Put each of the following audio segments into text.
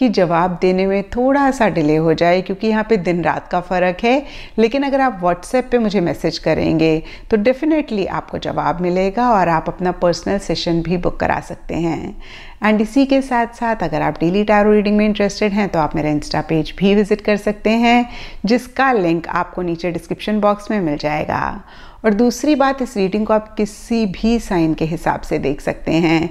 कि जवाब देने में थोड़ा सा डिले हो जाए क्योंकि यहाँ पे दिन रात का फ़र्क है लेकिन अगर आप व्हाट्सएप पे मुझे मैसेज करेंगे तो डेफ़िनेटली आपको जवाब मिलेगा और आप अपना पर्सनल सेशन भी बुक करा सकते हैं एंड इसी के साथ साथ अगर आप डेली टैरो रीडिंग में इंटरेस्टेड हैं तो आप मेरा इंस्टा पेज भी विजिट कर सकते हैं जिसका लिंक आपको नीचे डिस्क्रिप्शन बॉक्स में मिल जाएगा और दूसरी बात इस रीडिंग को आप किसी भी साइन के हिसाब से देख सकते हैं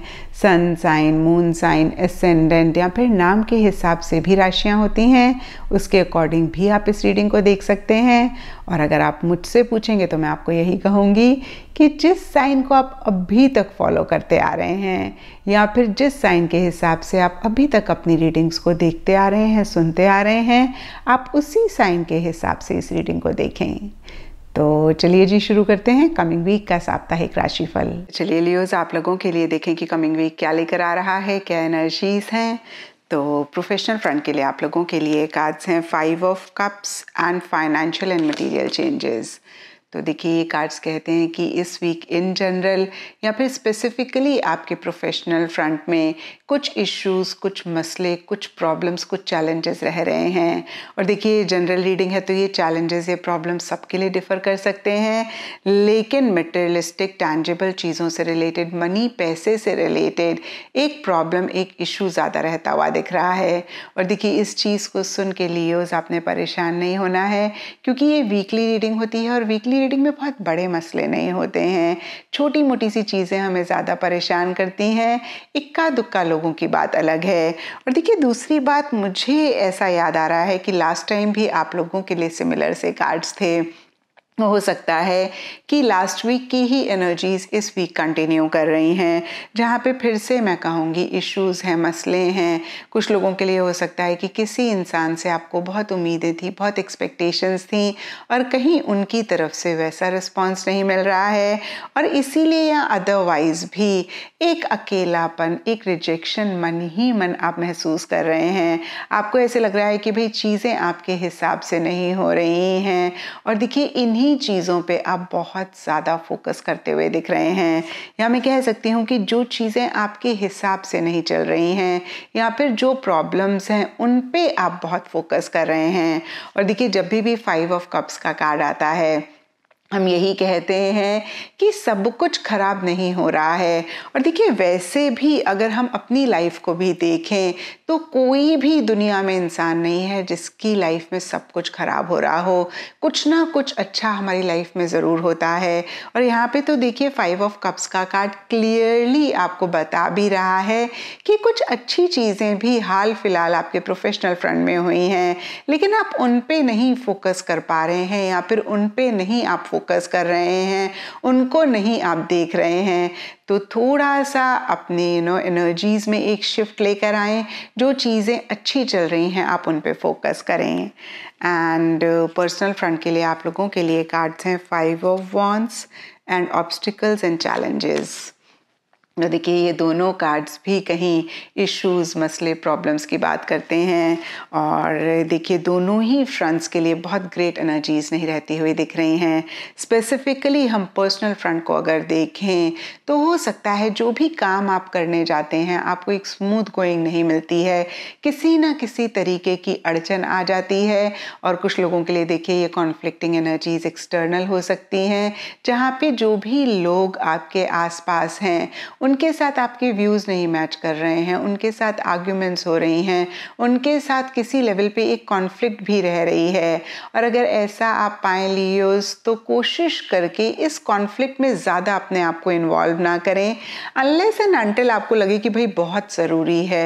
sun sign moon sign ascendant या फिर नाम के हिसाब से भी राशियाँ होती हैं उसके अकॉर्डिंग भी आप इस रीडिंग को देख सकते हैं और अगर आप मुझसे पूछेंगे तो मैं आपको यही कहूँगी कि जिस साइन को आप अभी तक फॉलो करते आ रहे हैं या फिर जिस साइन के हिसाब से आप अभी तक अपनी रीडिंग्स को देखते आ रहे हैं सुनते आ रहे हैं आप उसी साइन के हिसाब से इस रीडिंग को देखें तो चलिए जी शुरू करते हैं कमिंग वीक का साप्ताहिक राशिफल चलिए लियोज आप लोगों के लिए देखें कि कमिंग वीक क्या लेकर आ रहा है क्या एनर्जीज हैं तो प्रोफेशनल फ्रंट के लिए आप लोगों के लिए कार्ड्स हैं five of cups and financial and material changes तो देखिए ये कार्ड्स कहते हैं कि इस वीक इन जनरल या फिर स्पेसिफिकली आपके प्रोफेशनल फ्रंट में कुछ इश्यूज कुछ मसले कुछ प्रॉब्लम्स कुछ चैलेंजेस रह रहे हैं और देखिए जनरल रीडिंग है तो ये चैलेंजेस ये प्रॉब्लम सबके लिए डिफ़र कर सकते हैं लेकिन मटेरियलिस्टिक टैंजेबल चीज़ों से रिलेटेड मनी पैसे से रिलेटेड एक प्रॉब्लम एक इशू ज़्यादा रहता हुआ दिख रहा है और देखिए इस चीज़ को सुन के लिए आपने परेशान नहीं होना है क्योंकि ये वीकली रीडिंग होती है और वीकली रीडिंग में बहुत बड़े मसले नहीं होते हैं छोटी मोटी सी चीज़ें हमें ज़्यादा परेशान करती हैं इक्का दुक्का लोगों की बात अलग है और देखिए दूसरी बात मुझे ऐसा याद आ रहा है कि लास्ट टाइम भी आप लोगों के लिए सिमिलर से कार्ड्स थे हो सकता है कि लास्ट वीक की ही एनर्जीज इस वीक कंटिन्यू कर रही हैं जहाँ पे फिर से मैं कहूँगी इश्यूज हैं मसले हैं कुछ लोगों के लिए हो सकता है कि किसी इंसान से आपको बहुत उम्मीदें थी बहुत एक्सपेक्टेशंस थी और कहीं उनकी तरफ से वैसा रिस्पॉन्स नहीं मिल रहा है और इसीलिए या अदरवाइज भी एक अकेलापन एक रिजेक्शन मन ही मन आप महसूस कर रहे हैं आपको ऐसे लग रहा है कि भाई चीज़ें आपके हिसाब से नहीं हो रही हैं और देखिए इन्हीं इन्हीं चीज़ों पे आप बहुत ज़्यादा फोकस करते हुए दिख रहे हैं या मैं कह सकती हूँ कि जो चीज़ें आपके हिसाब से नहीं चल रही हैं या फिर जो प्रॉब्लम्स हैं उन पे आप बहुत फोकस कर रहे हैं और देखिए जब भी भी फाइव ऑफ कप्स का कार्ड आता है हम यही कहते हैं कि सब कुछ ख़राब नहीं हो रहा है और देखिए वैसे भी अगर हम अपनी लाइफ को भी देखें तो कोई भी दुनिया में इंसान नहीं है जिसकी लाइफ में सब कुछ ख़राब हो रहा हो कुछ ना कुछ अच्छा हमारी लाइफ में ज़रूर होता है और यहाँ पे तो देखिए फाइव ऑफ कप्स का कार्ड क्लियरली आपको बता भी रहा है कि कुछ अच्छी चीज़ें भी हाल फिलहाल आपके प्रोफेशनल फ्रंट में हुई हैं लेकिन आप उन पर नहीं फोकस कर पा रहे हैं या फिर उन पर नहीं आप फोकस कर रहे हैं उनको नहीं आप देख रहे हैं तो थोड़ा सा अपने यू नो एनर्जीज में एक शिफ्ट लेकर आएँ जो चीज़ें अच्छी चल रही हैं आप उन पर फोकस करें एंड पर्सनल फ्रंट के लिए आप लोगों के लिए कार्ड्स हैं five of wands and obstacles and challenges तो देखिए ये दोनों कार्ड्स भी कहीं इश्यूज मसले प्रॉब्लम्स की बात करते हैं और देखिए दोनों ही फ्रंट्स के लिए बहुत ग्रेट एनर्जीज नहीं रहती हुई दिख रही हैं स्पेसिफिकली हम पर्सनल फ्रंट को अगर देखें तो हो सकता है जो भी काम आप करने जाते हैं आपको एक स्मूथ गोइंग नहीं मिलती है किसी ना किसी तरीके की अड़चन आ जाती है और कुछ लोगों के लिए देखिए ये कॉन्फ्लिक्टिंग एनर्जीज एक्सटर्नल हो सकती हैं जहाँ पे जो भी लोग आपके आसपास हैं उनके साथ आपके व्यूज़ नहीं मैच कर रहे हैं उनके साथ आर्ग्यूमेंट्स हो रही हैं उनके साथ किसी लेवल पे एक कॉन्फ्लिक्ट भी रह रही है और अगर ऐसा आप पाएँ लियोज तो कोशिश करके इस कॉन्फ्लिक्ट में ज़्यादा अपने आप को इन्वॉल्व ना करें अनलेस एंड अनटिल आपको लगे कि भाई बहुत ज़रूरी है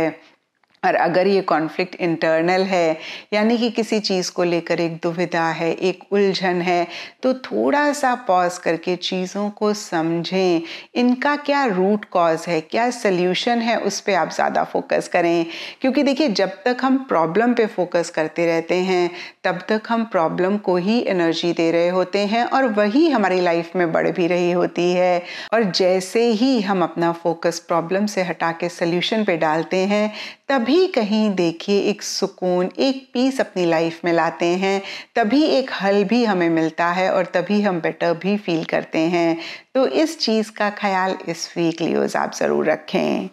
और अगर ये कॉन्फ्लिक्ट इंटरनल है यानी कि किसी चीज़ को लेकर एक दुविधा है एक उलझन है तो थोड़ा सा पॉज करके चीज़ों को समझें इनका क्या रूट कॉज है क्या सल्यूशन है उस पर आप ज़्यादा फोकस करें क्योंकि देखिए जब तक हम प्रॉब्लम पे फोकस करते रहते हैं तब तक हम प्रॉब्लम को ही एनर्जी दे रहे होते हैं और वही हमारी लाइफ में बढ़ भी रही होती है और जैसे ही हम अपना फोकस प्रॉब्लम से हटा के सल्यूशन पर डालते हैं तभी तभी कहीं देखिए एक सुकून एक पीस अपनी लाइफ में लाते हैं तभी एक हल भी हमें मिलता है और तभी हम बेटर भी फील करते हैं तो इस चीज़ का ख्याल इस लियोज़ आप ज़रूर रखें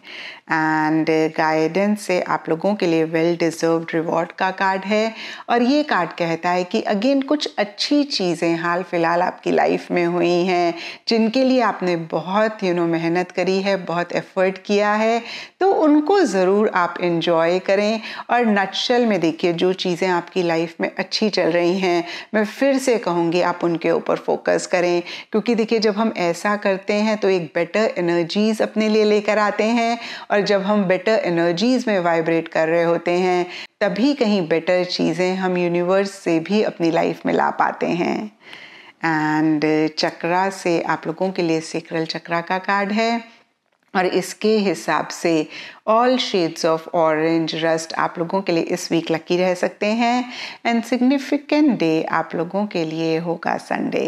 एंड गाइडेंस से आप लोगों के लिए वेल डिज़र्व रिवॉर्ड का कार्ड है और ये कार्ड कहता है कि अगेन कुछ अच्छी चीज़ें हाल फिलहाल आपकी लाइफ में हुई हैं जिनके लिए आपने बहुत यू नो मेहनत करी है बहुत एफर्ट किया है तो उनको ज़रूर आप इन्जॉय करें और नक्शल में देखिए जो चीज़ें आपकी लाइफ में अच्छी चल रही हैं मैं फिर से कहूँगी आप उनके ऊपर फोकस करें क्योंकि देखिए जब हम ऐसे ऐसा करते हैं तो एक बेटर एनर्जीज़ अपने लिए लेकर आते हैं और जब हम बेटर एनर्जीज़ में वाइब्रेट कर रहे होते हैं तभी कहीं बेटर चीज़ें हम यूनिवर्स से भी अपनी लाइफ में ला पाते हैं एंड चक्रा से आप लोगों के लिए सेक्रल चक्रा का कार्ड है और इसके हिसाब से all shades of orange rust आप लोगों के लिए इस वीक लकी रह सकते हैं एंड सिग्निफिकेंट डे आप लोगों के लिए होगा संडे